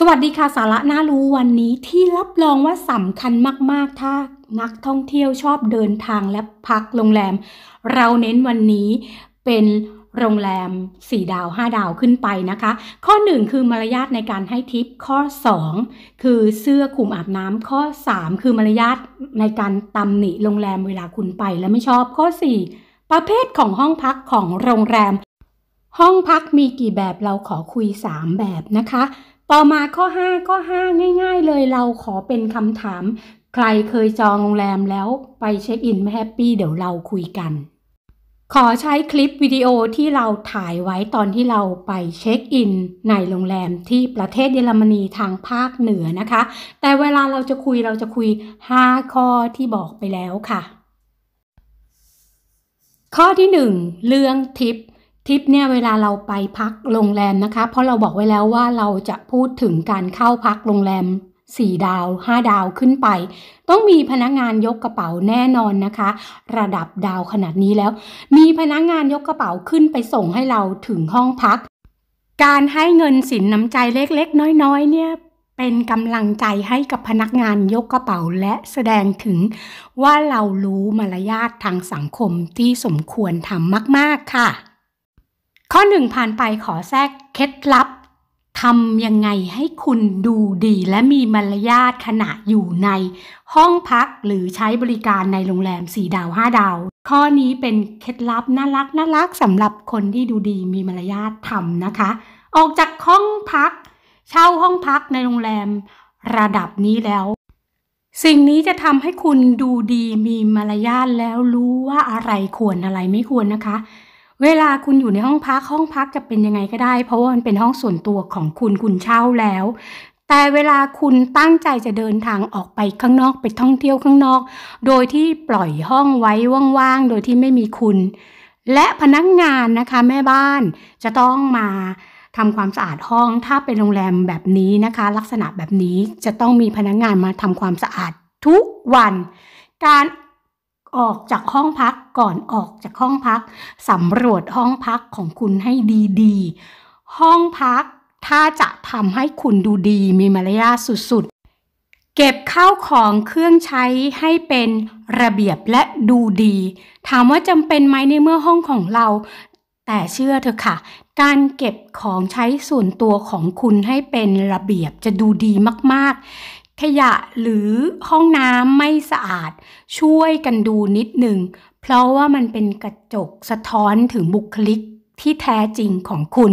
สวัสดีค่ะสาระน่ารู้วันนี้ที่รับรองว่าสำคัญมาก ๆ ถ้านักท่องเที่ยวชอบเดินทางและพักโรงแรม เราเน้นวันนี้เป็นโรงแรม4ดาว 5 ดาวขึ้นไปนะคะ ข้อ1 คือมารยาทในการให้ทิปข้อ2 คือเสื้อคลุมอาบน้ำข้อ3 คือมารยาทในการตำหนิโรงแรมเวลาคุณไปและไม่ชอบข้อ4ประเภทของห้องพักของโรงแรม ห้องพักมีกี่แบบเราขอคุย3แบบนะคะต่อมาข้อ5ข้อ5 ง่ายๆเลยเราขอเป็นคำถามใครเคยจองโรงแรมแล้วไปเช็คอินไม่แฮปปี้เดี๋ยวเราคุยกัน ขอใช้คลิปวิดีโอที่เราถ่ายไว้ตอนที่เราไปเช็คอินในโรงแรมที่ประเทศเยอรมนีทางภาคเหนือนะคะ แต่เวลาเราจะคุยเราจะคุย 5 ข้อที่บอกไปแล้วค่ะ ข้อที่ 1 เรื่องทิปทริปเนี่ยเวลาเราไปพักโรงแรมนะคะ เพราะเราบอกไว้แล้วว่าเราจะพูดถึงการเข้าพักโรงแรม 4 ดาว 5 ดาวขึ้นไปต้องมีพนักงานยกกระเป๋าแน่นอนนะคะ ระดับดาวขนาดนี้แล้ว มีพนักงานยกกระเป๋าขึ้นไปส่งให้เราถึงห้องพัก การให้เงินสินน้ำใจเล็กๆ น้อยๆ เนี่ยเป็นกำลังใจให้กับพนักงานยกกระเป๋าและแสดงถึงว่าเรารู้มารยาททางสังคมที่สมควรทำมาก ๆค่ะข้อหนึ่งผ่านไปขอแทรกเคล็ดลับทำยังไงให้คุณดูดีและมีมารยาทขณะอยู่ในห้องพักหรือใช้บริการในโรงแรม4ดาว5ดาว ข้อนี้เป็นเคล็ดลับน่ารักน่ารักสำหรับคนที่ดูดีมีมารยาททำนะคะ ออกจากห้องพัก เช่าห้องพักในโรงแรมระดับนี้แล้ว สิ่งนี้จะทำให้คุณดูดีมีมารยาทแล้วรู้ว่าอะไรควรอะไรไม่ควรนะคะเวลาคุณอยู่ในห้องพักห้องพักจะเป็นยังไงก็ได้ เพราะว่ามันเป็นห้องส่วนตัวของคุณคุณเช่าแล้ว แต่เวลาคุณตั้งใจจะเดินทางออกไปข้างนอกไปท่องเที่ยวข้างนอก โดยที่ปล่อยห้องไว้ว่างๆโดยที่ไม่มีคุณ และพนักงานนะคะแม่บ้านจะต้องมาทำความสะอาดห้องถ้าเป็นโรงแรมแบบนี้นะคะ ลักษณะแบบนี้จะต้องมีพนักงงานมาทำความสะอาดทุกวัน การออกจากห้องพักก่อนออกจากห้องพัก สำรวจห้องพักของคุณให้ดีๆ ห้องพักถ้าจะทำให้คุณดูดีมีมารยาทสุดๆเก็บข้าวของเครื่องใช้ให้เป็นระเบียบและดูดี ถามว่าจำเป็นไหมในเมื่อห้องของเรา แต่เชื่อเถอะค่ะ การเก็บของใช้ส่วนตัวของคุณให้เป็นระเบียบจะดูดีมากขยะหรือห้องน้ำไม่สะอาดช่วยกันดูนิดหนึ่ง เพราะว่ามันเป็นกระจกสะท้อนถึงบุคลิกที่แท้จริงของคุณ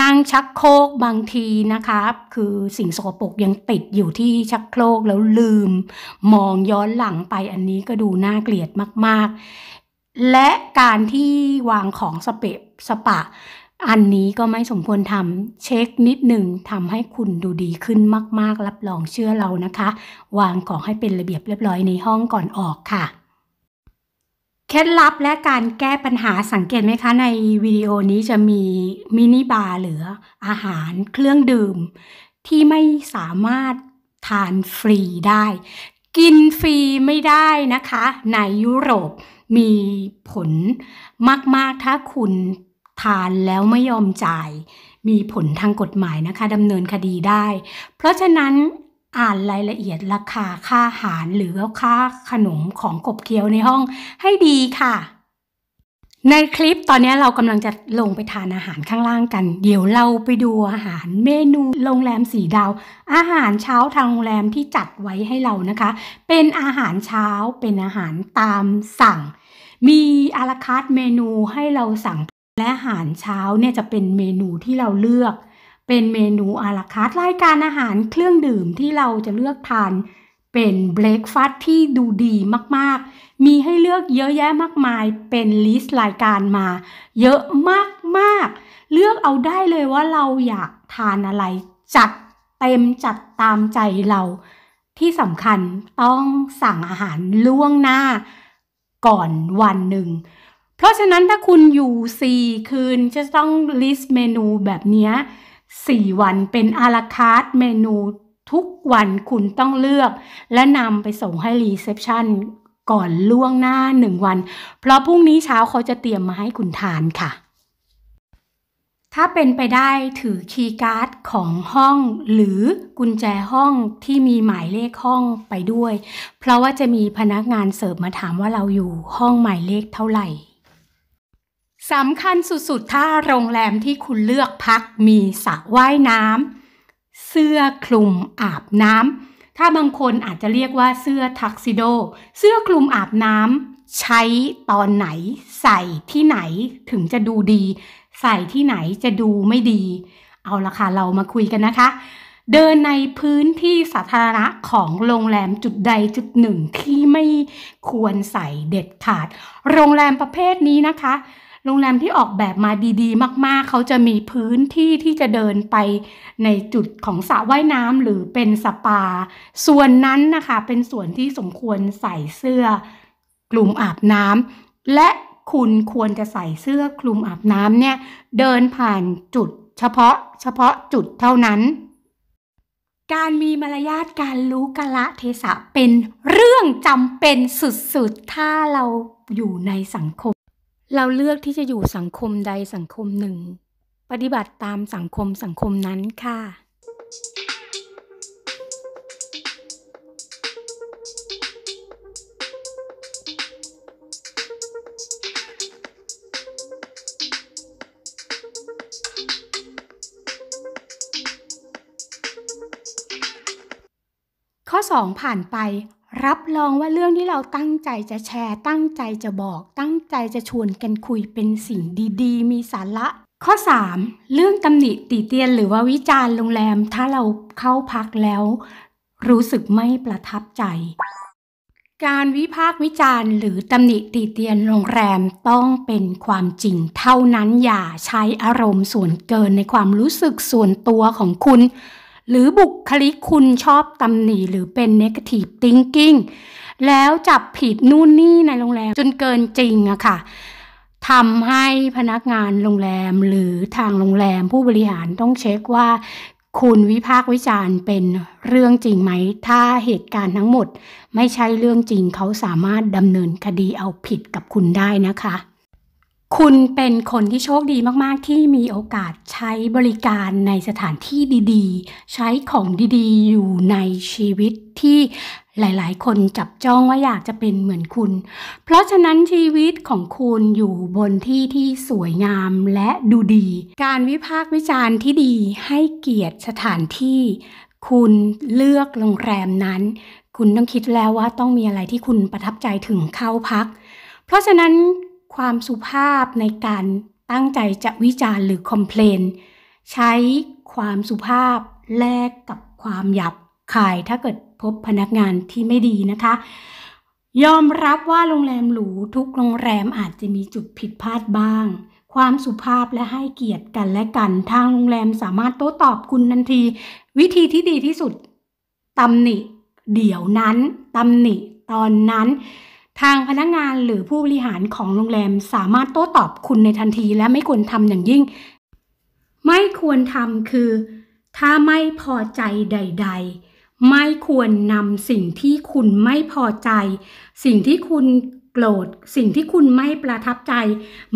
นั่งชักโครกบางทีนะคะคือสิ่งสกปรกยังติดอยู่ที่ชักโครกแล้วลืมมองย้อนหลังไปอันนี้ก็ดูน่าเกลียดมาก ๆ และการที่วางของสเปะสปะอันนี้ก็ไม่สมควรทำเช็คนิดหนึ่งทำให้คุณดูดีขึ้นมากๆรับรองเชื่อเรานะคะ วางของให้เป็นระเบียบเรียบร้อยในห้องก่อนออกค่ะ เคล็ดลับและการแก้ปัญหาสังเกตไหมคะ ในวิดีโอนี้จะมีมินิบาร์หรืออาหารเครื่องดื่ม ที่ไม่สามารถทานฟรีได้ กินฟรีไม่ได้นะคะ ในยุโรปมีผลมากๆ ถ้าคุณทานแล้วไม่ยอมจ่าย มีผลทางกฎหมายนะคะดำเนินคดีได้ เพราะฉะนั้นอ่านรายละเอียดราคาค่าอาหารหรือค่าขนมของกบเคี้ยวในห้องให้ดีค่ะ ในคลิปตอนนี้เรากำลังจะลงไปทานอาหารข้างล่างกัน เดี๋ยวเราไปดูอาหารเมนูโรงแรมสีดาว อาหารเช้าทางโรงแรมที่จัดไว้ให้เรานะคะ เป็นอาหารเช้าเป็นอาหารตามสั่ง มีอาราคาตเมนูให้เราสั่งและอาหารเช้าเนี่ยจะเป็นเมนูที่เราเลือก เป็นเมนูอาราคาร์ทรายการอาหารเครื่องดื่มที่เราจะเลือกทานเป็นเบรคฟาสที่ดูดีมากๆมีให้เลือกเยอะแยะมากมาย เป็นลิสต์รายการมาเยอะมากๆ เลือกเอาได้เลยว่าเราอยากทานอะไรจัดเต็มจัดตามใจเรา ที่สำคัญต้องสั่งอาหารล่วงหน้าก่อนวันหนึ่งเพราะฉะนั้นถ้าคุณอยู่ 4 คืนจะต้องลิสต์เมนูแบบนี้4 วันเป็นอาราคาร์ดเมนู ทุกวันคุณต้องเลือกและนำไปส่งให้รีเซพชันก่อนล่วงหน้า 1 วัน เพราะพรุ่งนี้เช้าเขาจะเตรียมมาให้คุณทานค่ะ ถ้าเป็นไปได้ถือคีย์การ์ดของห้องหรือกุญแจห้องที่มีหมายเลขห้องไปด้วย เพราะว่าจะมีพนักงานเสิร์ฟมาถามว่าเราอยู่ห้องหมายเลขเท่าไหร่สำคัญสุดๆ ถ้าโรงแรมที่คุณเลือกพักมีสระว่ายน้ำเสื้อคลุมอาบน้ำถ้าบางคนอาจจะเรียกว่าเสื้อทักซิโดเสื้อคลุมอาบน้ำใช้ตอนไหน ใส่ที่ไหนถึงจะดูดี ใส่ที่ไหนจะดูไม่ดี เอาละค่ะเรามาคุยกันนะคะ เดินในพื้นที่สาธารณะของโรงแรมจุดใดจุดหนึ่งที่ไม่ควรใส่เด็ดขาด โรงแรมประเภทนี้นะคะโรงแรมที่ออกแบบมาดีๆ มากๆเขาจะมีพื้นที่ที่จะเดินไปในจุดของสระว่ายน้ำหรือเป็นสปา ส่วนนั้นนะคะเป็นส่วนที่สมควรใส่เสื้อกลุ่มอาบน้ำและคุณควรจะใส่เสื้อคลุมอาบน้ำเนี่ยเดินผ่านจุด เฉพาะเฉพาะจุดเท่านั้น การมีมารยาทการรู้กะละเทศะเป็นเรื่องจำเป็นสุดๆถ้าเราอยู่ในสังคมเราเลือกที่จะอยู่สังคมใดสังคมหนึ่ง ปฏิบัติตามสังคมสังคมนั้นค่ะ ข้อ 2 ผ่านไปรับรองว่าเรื่องที่เราตั้งใจจะแชร์ ตั้งใจจะบอกตั้งใจจะชวนกันคุยเป็นสิ่งดี ๆ มีสาระข้อ 3. เรื่องตำหนิติเตียนหรือว่าวิจารณ์โรงแรมถ้าเราเข้าพักแล้ว รู้สึกไม่ประทับใจ การวิพากษ์วิจารณ์หรือตำหนิติเตียนโรงแรม ต้องเป็นความจริงเท่านั้นอย่าใช้อารมณ์ส่วนเกินในความรู้สึกส่วนตัวของคุณหรือบุคลิกคุณชอบตำหนิหรือเป็น negative thinking แล้วจับผิดนู่นนี่ในโรงแรม จนเกินจริงอะค่ะทำให้พนักงานโรงแรมหรือทางโรงแรมผู้บริหารต้องเช็คว่า คุณวิพากษ์วิจารณ์เป็นเรื่องจริงไหม ถ้าเหตุการณ์ทั้งหมดไม่ใช่เรื่องจริงเขาสามารถดำเนินคดีเอาผิดกับคุณได้นะคะคุณเป็นคนที่โชคดีมากๆ ที่มีโอกาสใช้บริการในสถานที่ดี ๆ ใช้ของดีๆ อยู่ในชีวิตที่หลายๆ คนจับจ้องว่าอยากจะเป็นเหมือนคุณ เพราะฉะนั้นชีวิตของคุณอยู่บนที่ที่สวยงามและดูดี การวิพากษ์วิจารณ์ที่ดีให้เกียรติสถานที่คุณเลือกโรงแรมนั้น คุณต้องคิดแล้วว่าต้องมีอะไรที่คุณประทับใจถึงเข้าพัก เพราะฉะนั้นความสุภาพในการตั้งใจจะวิจารณ์ หรือคอมเพลนใช้ความสุภาพแลกกับความหยับขายถ้าเกิดพบพนักงานที่ไม่ดีนะคะยอมรับว่าโรงแรมหรูทุกโรงแรมอาจจะมีจุดผิดพลาดบ้าง ความสุภาพและให้เกียรติกันและกัน ทางโรงแรมสามารถโต้ตอบคุณทันที วิธีที่ดีที่สุดตำหนิ เดี๋ยวนั้นตำหนิตอนนั้นทางพนักงงานหรือผู้บริหารของโรงแรมสามารถโต้ตอบคุณในทันทีและไม่ควรทำอย่างยิ่ง ไม่ควรทำคือถ้าไม่พอใจใด ๆ ไม่ควรนำสิ่งที่คุณไม่พอใจ สิ่งที่คุณโกรธสิ่งที่คุณไม่ประทับใจ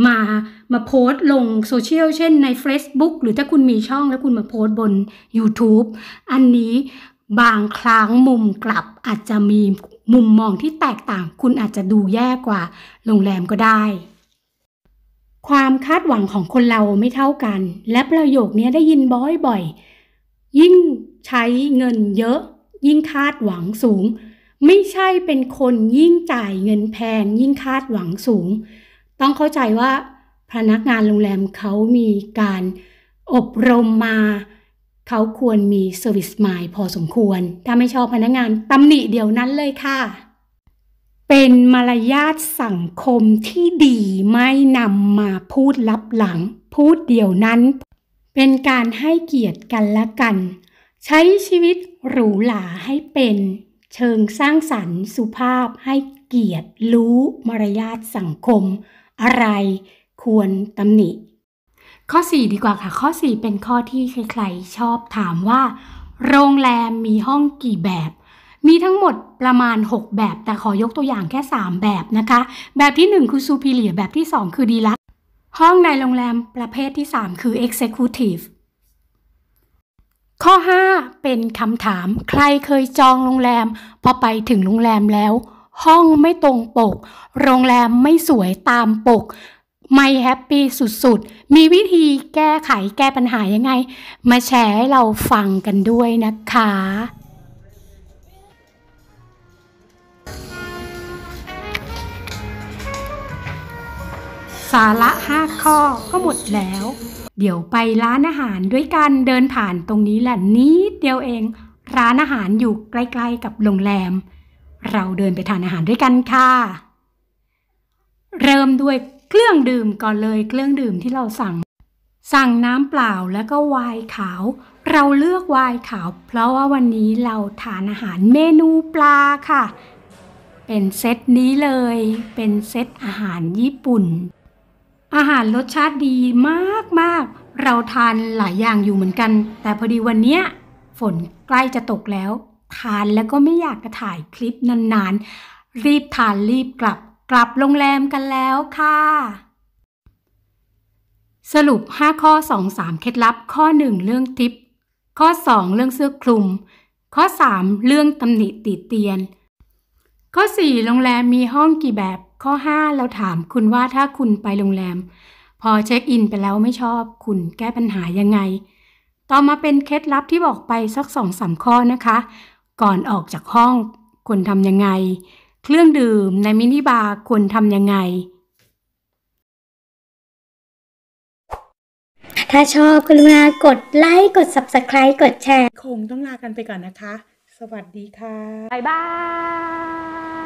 มามาโพสต์ลงโซเชียลเช่นใน Facebook หรือถ้าคุณมีช่องแล้วคุณมาโพสต์บน YouTube อันนี้บางครั้งมุมกลับอาจจะมีมุมมองที่แตกต่างคุณอาจจะดูแย่กว่าโรงแรมก็ได้ ความคาดหวังของคนเราไม่เท่ากัน และประโยคนี้ได้ยินบ่อยๆยิ่งใช้เงินเยอะ ยิ่งคาดหวังสูง ไม่ใช่เป็นคนยิ่งจ่ายเงินแพงยิ่งคาดหวังสูง ต้องเข้าใจว่า พนักงานโรงแรมเขามีการอบรมมาเขาควรมีเซอร์วิสมายพอสมควร ถ้าไม่ชอบพนักงาน ตำหนิเดี๋ยวนั้นเลยค่ะ เป็นมารยาทสังคมที่ดีไม่นำมาพูดลับหลัง พูดเดี๋ยวนั้น เป็นการให้เกียรติกันและกัน ใช้ชีวิตหรูหราให้เป็นเชิงสร้างสรรค์ สุภาพให้เกียรติรู้มารยาทสังคมอะไรควรตำหนิข้อ 4 ดีกว่าค่ะ ข้อ 4 เป็นข้อที่ใคร ๆ ชอบถามว่า โรงแรมมีห้องกี่แบบ มีทั้งหมดประมาณ 6 แบบ แต่ขอยกตัวอย่างแค่ 3 แบบนะคะ แบบที่ 1 คือซูพีเรียแบบที่ 2 คือดีลักห้องในโรงแรมประเภทที่ 3 คือ executive ข้อ 5 เป็นคำถามใครเคยจองโรงแรม พอไปถึงโรงแรมแล้ว ห้องไม่ตรงปก โรงแรมไม่สวยตามปกไม่แฮปปี้สุด ๆ มีวิธีแก้ไขแก้ปัญหายังไง มาแชร์ให้เราฟังกันด้วยนะคะ สาระห้าข้อก็หมดแล้ว เดี๋ยวไปร้านอาหารด้วยกัน เดินผ่านตรงนี้แหละนี้เดียวเองร้านอาหารอยู่ใกล้ ๆ กับโรงแรม เราเดินไปทานอาหารด้วยกันค่ะ เริ่มด้วยเครื่องดื่มก่อนเลยเครื่องดื่มที่เราสั่ง สั่งน้ำเปล่าแล้วก็ไวน์ขาว เราเลือกไวน์ขาว เพราะว่าวันนี้เราทานอาหารเมนูปลาค่ะ เป็นเซตนี้เลย เป็นเซตอาหารญี่ปุ่น อาหารรสชาติดีมากๆ เราทานหลายอย่างอยู่เหมือนกัน แต่พอดีวันเนี้ยฝนใกล้จะตกแล้ว ทานแล้วก็ไม่อยากจะถ่ายคลิปนานๆ รีบทานรีบกลับกลับโรงแรมกันแล้วค่ะ สรุป 5 ข้อ 2-3เคล็ดลับข้อ 1 เรื่องทิป ข้อ 2 เรื่องเสื้อคลุม ข้อ 3 เรื่องตำหนิติเตียน ข้อ 4 โรงแรมมีห้องกี่แบบข้อ 5 เราถามคุณว่าถ้าคุณไปโรงแรม พอเช็คอินไปแล้วไม่ชอบ คุณแก้ปัญหายังไง ต่อมาเป็นเคล็ดลับที่บอกไป สัก 2-3 ข้อนะคะ ก่อนออกจากห้องควรทำยังไงเครื่องดื่มในมินิบาร์ควรทำยังไง ถ้าชอบกรุณากดไลค์ กด Subscribe กดแชร์ คงต้องลากันไปก่อนนะคะ สวัสดีค่ะ บ๊าย บาย